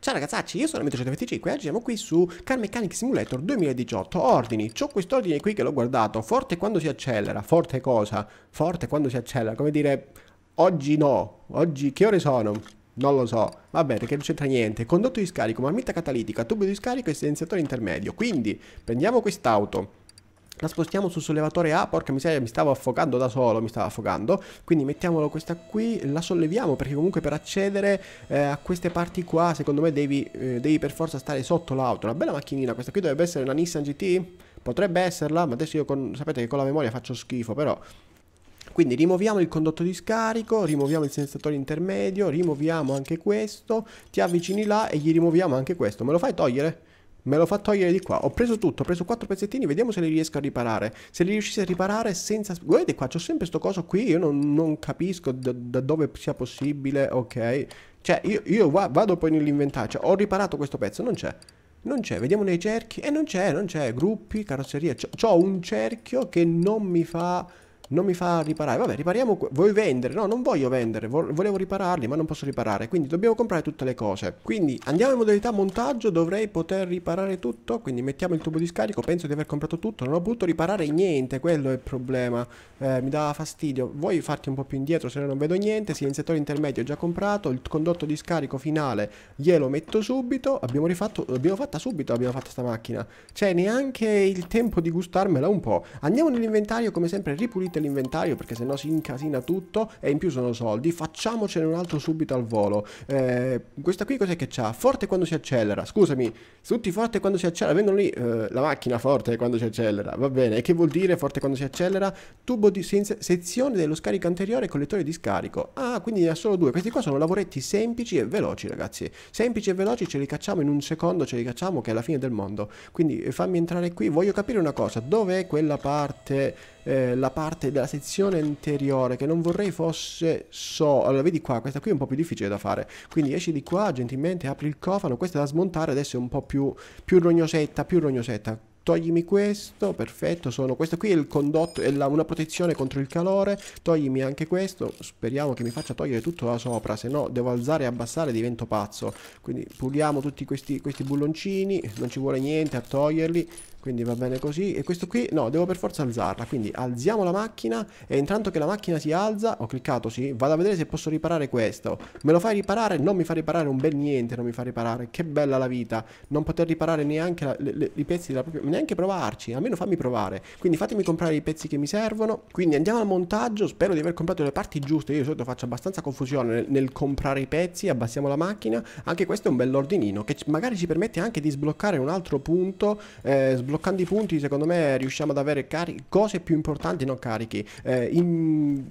Ciao ragazzacci, io sono Metro125 e oggi siamo qui su Car Mechanic Simulator 2018 Ordini, c'ho quest'ordine qui che l'ho guardato Forte quando si accelera, forte cosa? Forte quando si accelera, come dire Oggi no, oggi che ore sono? Non lo so, vabbè perché non c'entra niente Condotto di scarico, marmitta catalitica, tubo di scarico e silenziatore intermedio Quindi, prendiamo quest'auto la spostiamo sul sollevatore A, porca miseria mi stavo affogando da solo, mi stavo affogando, quindi mettiamolo questa qui, la solleviamo perché comunque per accedere eh, a queste parti qua secondo me devi, eh, devi per forza stare sotto l'auto, una bella macchinina, questa qui dovrebbe essere una Nissan GT? Potrebbe esserla, ma adesso io con, sapete che con la memoria faccio schifo però quindi rimuoviamo il condotto di scarico, rimuoviamo il sensatore intermedio, rimuoviamo anche questo, ti avvicini là e gli rimuoviamo anche questo. Me lo fai togliere? me lo fa togliere di qua. Ho preso tutto, ho preso quattro pezzettini, vediamo se li riesco a riparare. Se li riuscissi a riparare senza... Guardate qua, c'ho sempre questo coso qui, io non, non capisco da, da, dove sia possibile, ok. Cioè, io, io va, vado poi nell'inventario, cioè, ho riparato questo pezzo, non c'è. Non c'è, vediamo nei cerchi. E eh, non c'è, non c'è. Gruppi, carrozzeria. C'ho un cerchio che non mi fa non mi fa riparare. Vabbè, ripariamo. Vuoi vendere? No, non voglio vendere. Volevo ripararli, ma non posso riparare. Quindi dobbiamo comprare tutte le cose. Quindi andiamo in modalità montaggio. Dovrei poter riparare tutto. Quindi mettiamo il tubo di scarico. Penso di aver comprato tutto. Non ho potuto riparare niente. Quello è il problema. Eh, mi dava fastidio. Vuoi farti un po' più indietro se no non vedo niente. Silenziatore intermedio ho già comprato. Il condotto di scarico finale glielo metto subito. Abbiamo rifatto. L'abbiamo fatta subito. Abbiamo fatto sta macchina. Cioè, neanche il tempo di gustarmela un po'. Andiamo nell'inventario, come sempre, ripulite veramente l'inventario perché sennò si incasina tutto e in più sono soldi. Facciamocene un altro subito al volo. Eh, questa qui cos'è che c'ha? Forte quando si accelera. Scusami, tutti forte quando si accelera. Vengono lì eh, la macchina forte quando si accelera. Va bene, e che vuol dire forte quando si accelera? Tubo di sezione dello scarico anteriore e collettore di scarico. Ah, quindi ne ha solo due. Questi qua sono lavoretti semplici e veloci, ragazzi. Semplici e veloci ce li cacciamo in un secondo, ce li cacciamo che è la fine del mondo. Quindi eh, fammi entrare qui. Voglio capire una cosa. Dov'è quella parte, eh, la parte parte della sezione anteriore che non vorrei fosse so... Allora, vedi qua, questa qui è un po' più difficile da fare. Quindi esci di qua, gentilmente, apri il cofano. Questa è da smontare, adesso è un po' più, più rognosetta, più rognosetta. Toglimi questo, perfetto, sono... Questo qui è il condotto, è la, una protezione contro il calore. Toglimi anche questo, speriamo che mi faccia togliere tutto da sopra, se no devo alzare e abbassare divento pazzo. Quindi puliamo tutti questi, questi bulloncini, non ci vuole niente a toglierli quindi va bene così e questo qui no devo per forza alzarla quindi alziamo la macchina e intanto che la macchina si alza ho cliccato sì vado a vedere se posso riparare questo me lo fai riparare non mi fa riparare un bel niente non mi fa riparare che bella la vita non poter riparare neanche la, le, le, i pezzi della propria neanche provarci almeno fammi provare quindi fatemi comprare i pezzi che mi servono quindi andiamo al montaggio spero di aver comprato le parti giuste io di solito faccio abbastanza confusione nel, nel comprare i pezzi abbassiamo la macchina anche questo è un bell'ordinino che magari ci permette anche di sbloccare un altro punto eh, sbloccare sbloccando i punti secondo me riusciamo ad avere cose più importanti, non carichi, eh, in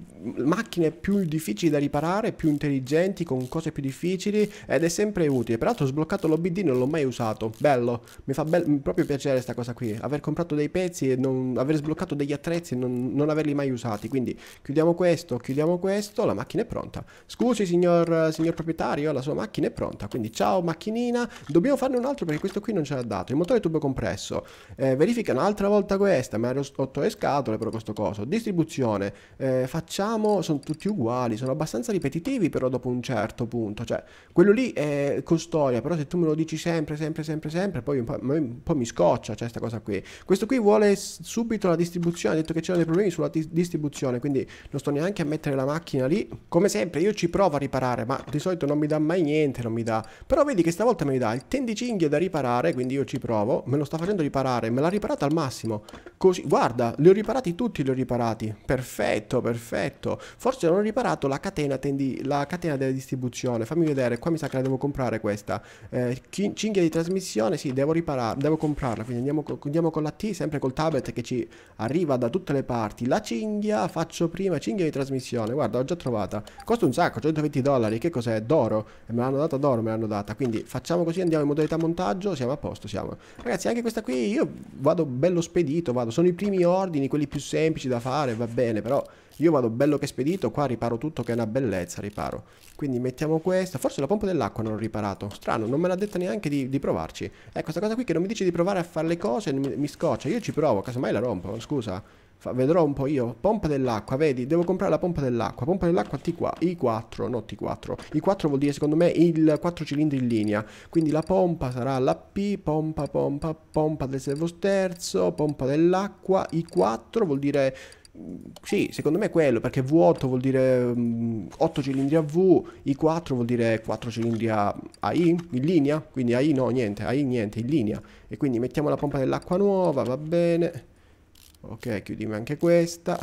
macchine più difficili da riparare, più intelligenti, con cose più difficili ed è sempre utile. Peraltro ho sbloccato l'OBD, non l'ho mai usato. Bello, mi fa be proprio piacere questa cosa qui. Aver comprato dei pezzi e non aver sbloccato degli attrezzi e non, non averli mai usati. Quindi chiudiamo questo, chiudiamo questo, la macchina è pronta. Scusi signor, signor proprietario, la sua macchina è pronta. Quindi ciao macchinina, dobbiamo farne un altro perché questo qui non ce l'ha dato. Il motore tubo compresso. Eh, verifica un'altra volta questa, ma ero sotto le scatole però questo coso. Distribuzione, eh, facciamo sono tutti uguali, sono abbastanza ripetitivi però dopo un certo punto, cioè quello lì è costoria, però se tu me lo dici sempre, sempre, sempre, sempre, poi un po', un po mi scoccia, cioè questa cosa qui. Questo qui vuole subito la distribuzione, ha detto che c'erano dei problemi sulla distribuzione, quindi non sto neanche a mettere la macchina lì. Come sempre io ci provo a riparare, ma di solito non mi dà mai niente, non mi dà. Però vedi che stavolta me mi dà il tendicinghie da riparare, quindi io ci provo, me lo sta facendo riparare, me l'ha riparata al massimo. Così, guarda, li ho riparati tutti, li ho riparati. Perfetto, perfetto. Forse non ho riparato la catena, tendi, la catena della distribuzione. Fammi vedere, qua mi sa che la devo comprare questa. Eh, cinghia di trasmissione, sì, devo riparare, devo comprarla. Quindi andiamo, andiamo con la T, sempre col tablet che ci arriva da tutte le parti. La cinghia, faccio prima cinghia di trasmissione. Guarda, l'ho già trovata. Costa un sacco, 120 dollari. Che cos'è? D'oro. Eh, me l'hanno data d'oro, me l'hanno data. Quindi facciamo così, andiamo in modalità montaggio, siamo a posto, siamo. Ragazzi, anche questa qui io vado bello spedito, vado. Sono i primi ordini, quelli più semplici da fare, va bene, però io vado bello che che spedito qua riparo tutto che è una bellezza riparo quindi mettiamo questa forse la pompa dell'acqua non l'ho riparato strano non me l'ha detta neanche di, di provarci ecco eh, questa cosa qui che non mi dice di provare a fare le cose mi, mi scoccia io ci provo casomai la rompo scusa Fa, vedrò un po' io pompa dell'acqua vedi devo comprare la pompa dell'acqua pompa dell'acqua T4 I4 no T4 I4 vuol dire secondo me il 4 cilindri in linea quindi la pompa sarà la P pompa pompa pompa del servosterzo pompa dell'acqua I4 vuol dire sì, secondo me è quello, perché V8 vuol dire mh, mm, 8 cilindri a V, I4 vuol dire 4 cilindri a I, in linea, quindi AI no, niente, AI niente, in linea. E quindi mettiamo la pompa dell'acqua nuova, va bene. Ok, chiudiamo anche questa.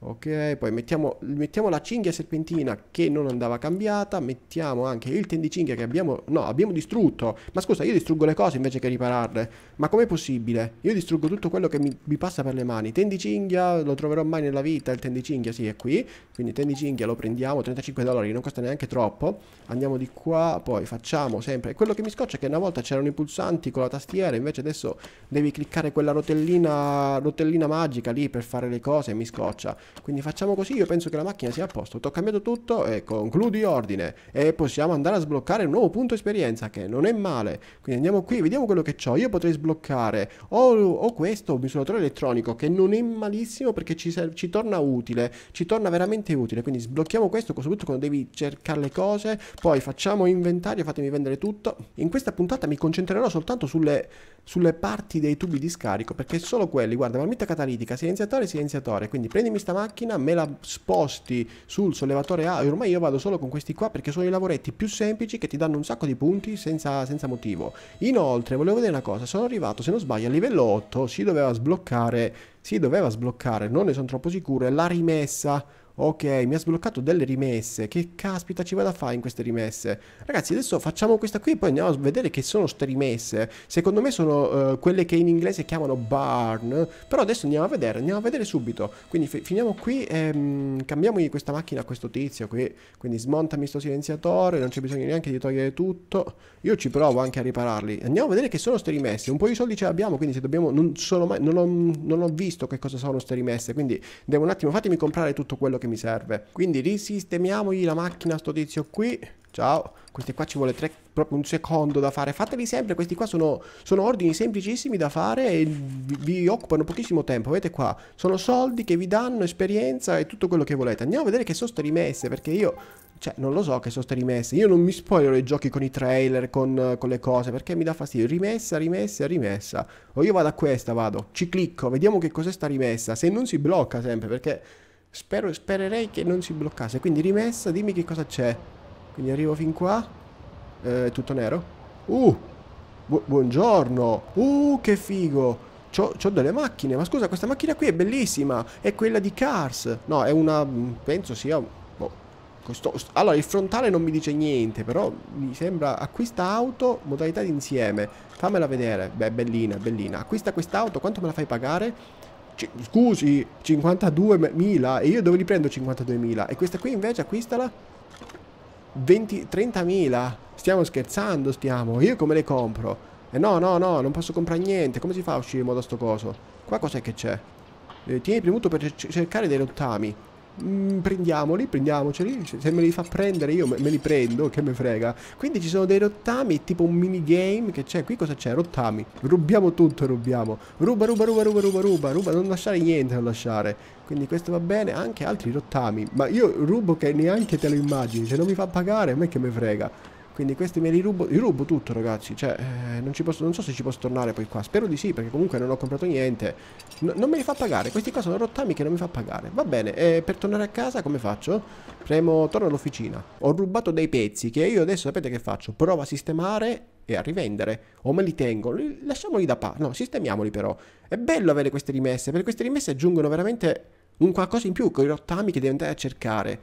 Ok, poi mettiamo, mettiamo, la cinghia serpentina che non andava cambiata, mettiamo anche il tendicinghia che abbiamo... No, abbiamo distrutto. Ma scusa, io distruggo le cose invece che ripararle. Ma com'è possibile? Io distruggo tutto quello che mi, mi, passa per le mani. Tendicinghia, lo troverò mai nella vita, il tendicinghia, sì, è qui. Quindi tendicinghia lo prendiamo, 35 dollari, non costa neanche troppo. Andiamo di qua, poi facciamo sempre... Quello che mi scoccia è che una volta c'erano i pulsanti con la tastiera, invece adesso devi cliccare quella rotellina, rotellina magica lì per fare le cose e mi scoccia. Quindi facciamo così, io penso che la macchina sia a posto. Ho cambiato tutto e concludi ordine. E possiamo andare a sbloccare un nuovo punto esperienza che non è male. Quindi andiamo qui, vediamo quello che ho. Io potrei sbloccare o, o questo o misuratore elettronico che non è malissimo perché ci, ci, torna utile. Ci torna veramente utile. Quindi sblocchiamo questo, soprattutto quando devi cercare le cose. Poi facciamo inventario, fatemi vendere tutto. In questa puntata mi concentrerò soltanto sulle, sulle parti dei tubi di scarico perché solo quelli, guarda, marmitta catalitica, silenziatore, silenziatore. Quindi prendimi sta macchina, me la sposti sul sollevatore A e ormai io vado solo con questi qua perché sono i lavoretti più semplici che ti danno un sacco di punti senza, senza motivo. Inoltre, volevo vedere una cosa, sono arrivato, se non sbaglio, a livello 8 si doveva sbloccare, si doveva sbloccare, non ne sono troppo sicuro, la rimessa Ok, mi ha sbloccato delle rimesse. Che caspita ci vado a fare in queste rimesse? Ragazzi, adesso facciamo questa qui e poi andiamo a vedere che sono queste rimesse. Secondo me sono uh, quelle che in inglese chiamano barn. Però adesso andiamo a vedere, andiamo a vedere subito. Quindi finiamo qui e um, cambiamo questa macchina a questo tizio qui. Quindi smontami sto silenziatore, non c'è bisogno neanche di togliere tutto. Io ci provo anche a ripararli. Andiamo a vedere che sono queste rimesse. Un po' di soldi ce l'abbiamo, quindi se dobbiamo... Non, mai, non, ho, non ho visto che cosa sono queste rimesse, quindi devo un attimo... Fatemi comprare tutto quello che mi serve. Quindi risistemiamogli la macchina a sto tizio qui. Ciao. Questi qua ci vuole tre, proprio un secondo da fare. Fateli sempre, questi qua sono, sono ordini semplicissimi da fare e vi, vi occupano pochissimo tempo. Vedete qua, sono soldi che vi danno esperienza e tutto quello che volete. Andiamo a vedere che sono ste rimesse, perché io cioè, non lo so che sono state rimesse. Io non mi spoilerò i giochi con i trailer, con, con, le cose, perché mi dà fastidio. Rimessa, rimessa, rimessa. O io vado a questa, vado, ci clicco, vediamo che cos'è sta rimessa. Se non si blocca sempre, perché Spero, spererei che non si bloccasse. Quindi rimessa, dimmi che cosa c'è. Quindi arrivo fin qua. Eh, tutto nero. Uh! Bu buongiorno! Uh, che figo! Ho delle macchine, ma scusa, questa macchina qui è bellissima! È quella di Cars! No, è una... Mm, penso sia... Boh. Costo... allora, il frontale non mi dice niente, però mi sembra... Acquista auto, modalità d'insieme. Fammela vedere. Beh, bellina, bellina. Acquista quest'auto, quanto me la fai pagare? scusi, 52.000 e io dove li prendo 52.000? E questa qui invece acquistala 30.000. Stiamo scherzando, stiamo. Io come le compro? Eh no, no, no, non posso comprare niente. Come si fa a uscire in da sto coso? Qua cos'è che c'è? Eh, tieni premuto per cercare dei rottami. Mm, prendiamoli, prendiamoceli, se me li fa prendere io me, li prendo, che me frega. Quindi ci sono dei rottami, tipo un minigame che c'è, qui cosa c'è? Rottami, rubiamo tutto, rubiamo. Ruba, ruba, ruba, ruba, ruba, ruba, ruba, non lasciare niente, a lasciare. Quindi questo va bene, anche altri rottami, ma io rubo che neanche te lo immagini, se non mi fa pagare a me che me frega. Quindi questi me li rubo, li rubo tutto ragazzi, cioè eh, non, posso, non, so se ci posso tornare poi qua, spero di sì perché comunque non ho comprato niente, no, non me li fa pagare, questi qua sono rottami che non mi fa pagare, va bene, eh, per tornare a casa come faccio? Premo, torno all'officina, ho rubato dei pezzi che io adesso sapete che faccio, provo a sistemare e a rivendere, o me li tengo, li, lasciamoli da parte, no, sistemiamoli però, è bello avere queste rimesse, perché queste rimesse aggiungono veramente un qualcosa in più con i rottami che devi andare a cercare,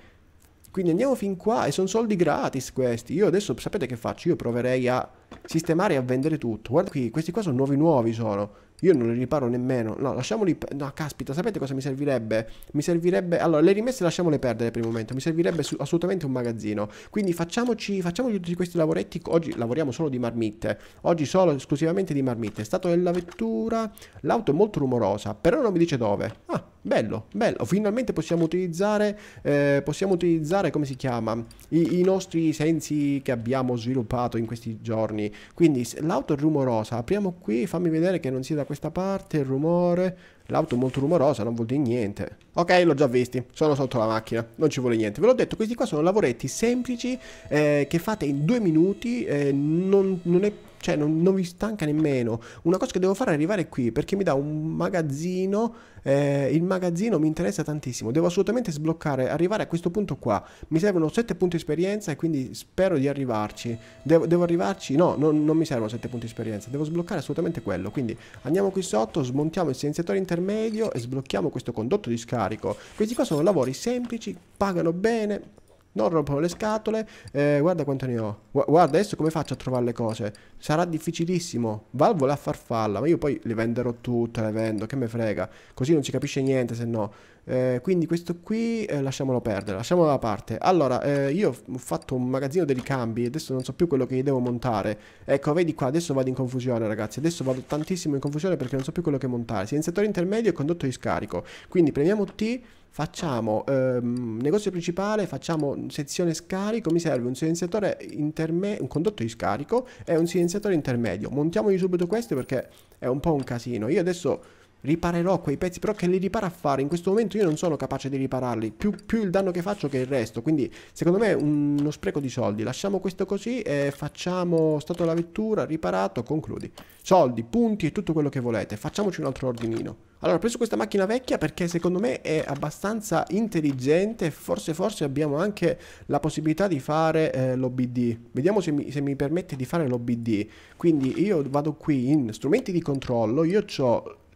quindi andiamo fin qua e sono soldi gratis questi. Io adesso sapete che faccio? Io proverei a sistemare e a vendere tutto. Guarda qui, questi qua sono nuovi nuovi sono. Io non li riparo nemmeno. No, lasciamoli... No, caspita, sapete cosa mi servirebbe? Mi servirebbe... Allora, le rimesse lasciamole perdere per il momento. Mi servirebbe assolutamente un magazzino. Quindi facciamoci... Facciamoci tutti questi lavoretti. Oggi lavoriamo solo di marmitte. Oggi solo esclusivamente di marmitte. Stato della vettura. L'auto è molto rumorosa, però non mi dice dove. Ah, Bello, bello, finalmente possiamo utilizzare, eh, possiamo utilizzare come si chiama, I, i, nostri sensi che abbiamo sviluppato in questi giorni. Quindi l'auto è rumorosa, apriamo qui, fammi vedere che non sia da questa parte il rumore. L'auto è molto rumorosa, non vuol dire niente. Ok, l'ho già visti, sono sotto la macchina, non ci vuole niente. Ve l'ho detto, questi qua sono lavoretti semplici eh, che fate in due minuti, eh, non, non è cioè, non, non, vi stanca nemmeno. Una cosa che devo fare è arrivare qui perché mi dà un magazzino. Eh, il magazzino mi interessa tantissimo. Devo assolutamente sbloccare, arrivare a questo punto qua. Mi servono 7 punti esperienza e quindi spero di arrivarci. Devo, devo arrivarci? No, non, non, mi servono 7 punti esperienza. Devo sbloccare assolutamente quello. Quindi andiamo qui sotto, smontiamo il silenziatore intermedio e sblocchiamo questo condotto di scarico. Questi qua sono lavori semplici, pagano bene non rompono le scatole. Eh, guarda quanto ne ho. Guarda adesso come faccio a trovare le cose. Sarà difficilissimo. Valvola a farfalla. Ma io poi le venderò tutte, le vendo. Che me frega. Così non ci capisce niente se no. Eh, quindi questo qui eh, lasciamolo perdere, lasciamolo da parte. Allora, eh, io ho fatto un magazzino dei ricambi e adesso non so più quello che gli devo montare. Ecco, vedi qua, adesso vado in confusione ragazzi, adesso vado tantissimo in confusione perché non so più quello che montare. Silenziatore intermedio e condotto di scarico. Quindi prendiamo T, facciamo ehm, negozio principale, facciamo sezione scarico, mi serve un silenziatore intermedio, un condotto di scarico e un silenziatore intermedio. Montiamogli subito questo perché è un po' un casino. Io adesso riparerò quei pezzi, però che li ripara a fare, in questo momento io non sono capace di ripararli, più, più il danno che faccio che il resto, quindi secondo me è uno spreco di soldi, lasciamo questo così e facciamo stato la vettura, riparato, concludi, soldi, punti e tutto quello che volete, facciamoci un altro ordinino. Allora, ho preso questa macchina vecchia perché secondo me è abbastanza intelligente, forse forse abbiamo anche la possibilità di fare eh, l'OBD, vediamo se mi, se mi permette di fare l'OBD, quindi io vado qui in strumenti di controllo, io ho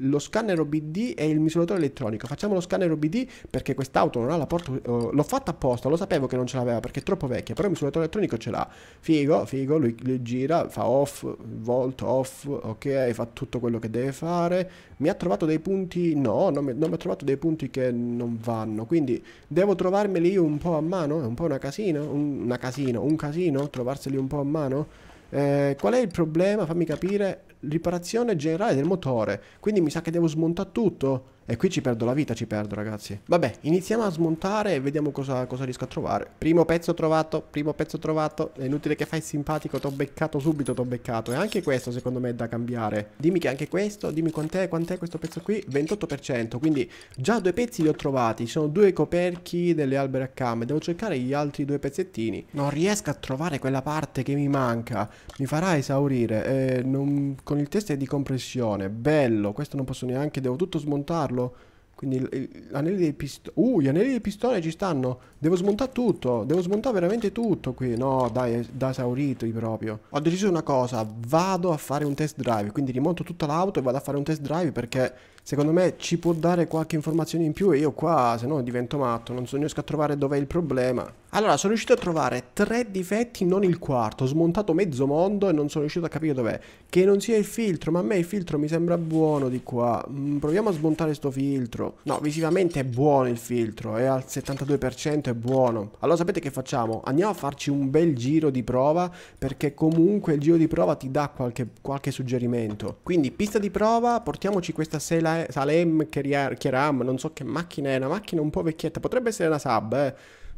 lo scanner OBD e il misuratore elettronico. Facciamo lo scanner OBD perché quest'auto non ha la porta. Uh, l'ho fatta apposta, lo sapevo che non ce l'aveva perché è troppo vecchia. Però il misuratore elettronico ce l'ha. Figo, figo. Lui, lui gira, fa off, volt off, ok, fa tutto quello che deve fare. Mi ha trovato dei punti. No, non mi, non mi ha trovato dei punti che non vanno. Quindi devo trovarmeli io un po' a mano. È un po' una casino. Un, una casino, un casino. Trovarseli un po' a mano. Eh, qual è il problema? Fammi capire riparazione generale del motore, quindi mi sa che devo smontare tutto. E qui ci perdo la vita, ci perdo ragazzi. Vabbè, iniziamo a smontare e vediamo cosa, cosa riesco a trovare. Primo pezzo trovato, primo pezzo trovato. È inutile che fai simpatico, t'ho beccato subito, t'ho beccato. E anche questo secondo me è da cambiare. Dimmi che anche questo, dimmi quant'è, quant'è questo pezzo qui? 28%, quindi già due pezzi li ho trovati. Ci sono due coperchi delle alberi a cam. Devo cercare gli altri due pezzettini. Non riesco a trovare quella parte che mi manca. Mi farà esaurire. Eh, non con il test di compressione. Bello, questo non posso neanche, devo tutto smontarlo. Quindi gli anelli dei pistone... Uh, gli anelli di pistone ci stanno. Devo smontare tutto. Devo smontare veramente tutto qui. No, dai, da esauriti proprio. Ho deciso una cosa. Vado a fare un test drive. Quindi rimonto tutta l'auto e vado a fare un test drive perché secondo me ci può dare qualche informazione in più e io qua se no divento matto, non, so, riesco a trovare dov'è il problema. Allora, sono riuscito a trovare tre difetti, non il quarto, ho smontato mezzo mondo e non sono riuscito a capire dov'è. Che non sia il filtro, ma a me il filtro mi sembra buono di qua. Mm, proviamo a smontare sto filtro. No, visivamente è buono il filtro, è al 72% è buono. Allora sapete che facciamo? Andiamo a farci un bel giro di prova perché comunque il giro di prova ti dà qualche, qualche suggerimento. Quindi pista di prova, portiamoci questa sela Salem Keriam, non so che macchina è, una macchina un po' vecchietta, potrebbe essere una Saab, eh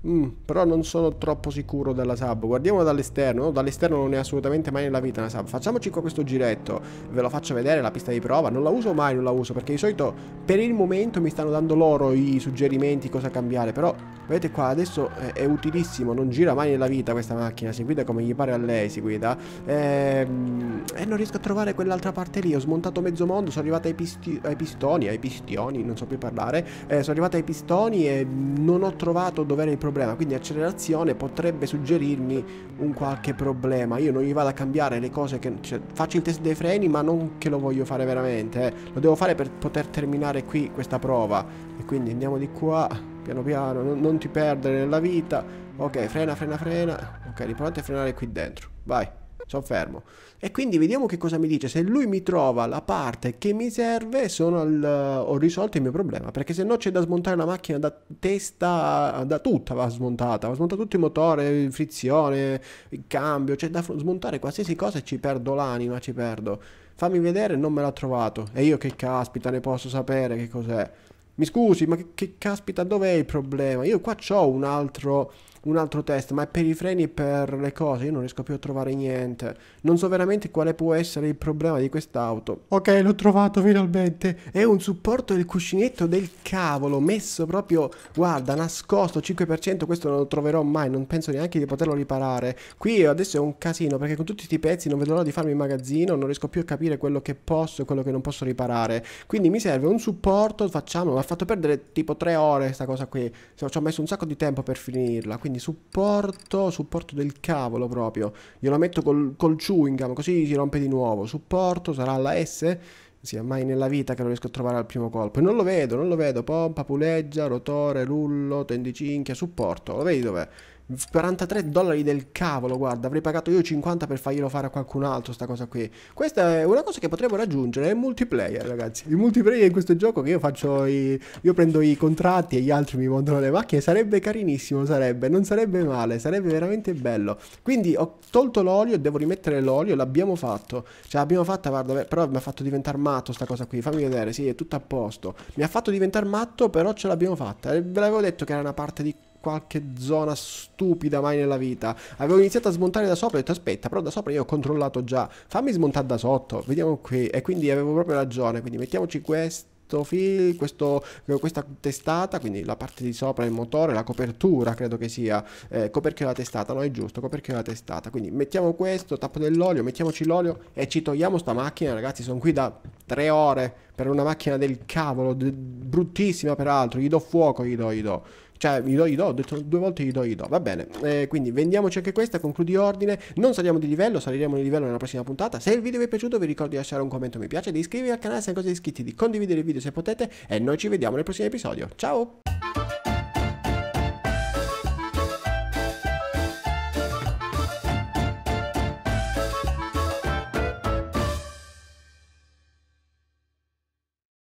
Mm, però non sono troppo sicuro della sub. Guardiamo dall'esterno. No? Dall'esterno non è assolutamente mai nella vita una sub. Facciamoci qua questo giretto. Ve lo faccio vedere la pista di prova. Non la uso mai, non la uso. Perché di solito per il momento mi stanno dando loro i suggerimenti cosa cambiare. Però vedete qua adesso è, eh, è utilissimo. Non gira mai nella vita questa macchina. Si guida come gli pare a lei. Si guida. E, ehm, e non riesco a trovare quell'altra parte lì. Ho smontato mezzo mondo. Sono arrivato ai, pisti, ai pistoni. Ai pistioni, non so più parlare. Eh, sono arrivato ai pistoni e non ho trovato dove era il problema problema, quindi accelerazione potrebbe suggerirmi un qualche problema. Io non gli vado a cambiare le cose che... Cioè, faccio il test dei freni, ma non che lo voglio fare veramente, eh. Lo devo fare per poter terminare qui questa prova. E quindi andiamo di qua, piano piano, non, non ti perdere nella vita. Ok, frena, frena, frena. Ok, riprovate a frenare qui dentro. Vai soffermo. E quindi vediamo che cosa mi dice. Se lui mi trova la parte che mi serve, sono al, ho risolto il mio problema. Perché se no c'è da smontare la macchina da testa, da tutta va smontata. Va smontato tutto il motore, frizione, il cambio. C'è da smontare qualsiasi cosa e ci perdo l'anima, ci perdo. Fammi vedere, non me l'ha trovato. E io che caspita, ne posso sapere che cos'è. Mi scusi, ma che, che caspita, dov'è il problema? Io qua ho un altro un altro test, ma è per i freni e per le cose, io non riesco più a trovare niente. Non so veramente quale può essere il problema di quest'auto. Ok, l'ho trovato finalmente. È un supporto del cuscinetto del cavolo, messo proprio, guarda, nascosto, 5%, questo non lo troverò mai, non penso neanche di poterlo riparare. Qui adesso è un casino, perché con tutti questi pezzi non vedo l'ora di farmi il magazzino, non riesco più a capire quello che posso e quello che non posso riparare. Quindi mi serve un supporto, facciamo, mi ha fatto perdere tipo 3 ore questa cosa qui, ci ho messo un sacco di tempo per finirla, quindi quindi supporto, supporto del cavolo proprio. Glielo metto col, col chewing gum, così si rompe di nuovo. Supporto, sarà la S? Sì, mai nella vita che lo riesco a trovare al primo colpo. E non lo vedo, non lo vedo. Pompa, puleggia, rotore, rullo, tendicinchia, supporto. Lo vedi dov'è? 43 dollari del cavolo, guarda, avrei pagato io 50 per farglielo fare a qualcun altro sta cosa qui. Questa è una cosa che potremmo raggiungere, è il multiplayer, ragazzi. Il multiplayer in questo gioco che io faccio i, io prendo i contratti e gli altri mi montano le macchine, sarebbe carinissimo, sarebbe, non sarebbe male, sarebbe veramente bello. Quindi ho tolto l'olio, devo rimettere l'olio, l'abbiamo fatto. Ce l'abbiamo fatta, guarda, però mi ha fatto diventare matto sta cosa qui, fammi vedere, sì, è tutto a posto. Mi ha fatto diventare matto, però ce l'abbiamo fatta. Ve l'avevo detto che era una parte di qualche zona stupida mai nella vita. Avevo iniziato a smontare da sopra e ho detto aspetta, però da sopra io ho controllato già. Fammi smontare da sotto, vediamo qui. E quindi avevo proprio ragione, quindi mettiamoci questo. Fil, questo, eh, questa testata, quindi la parte di sopra il motore, la copertura credo che sia, eh, coperchio la testata, no è giusto, coperchio la testata, quindi mettiamo questo, tappo dell'olio, mettiamoci l'olio e ci togliamo sta macchina ragazzi, sono qui da tre ore per una macchina del cavolo, bruttissima peraltro, gli do fuoco, gli do, gli do. Cioè, gli do, gli do, ho detto due volte gli do, gli do. Va bene, eh, quindi vendiamoci anche questa, concludi ordine. Non saliamo di livello, saliremo di livello nella prossima puntata. Se il video vi è piaciuto vi ricordo di lasciare un commento mi piace, di iscrivervi al canale se non siete iscritti, di condividere il video se potete e noi ci vediamo nel prossimo episodio. Ciao!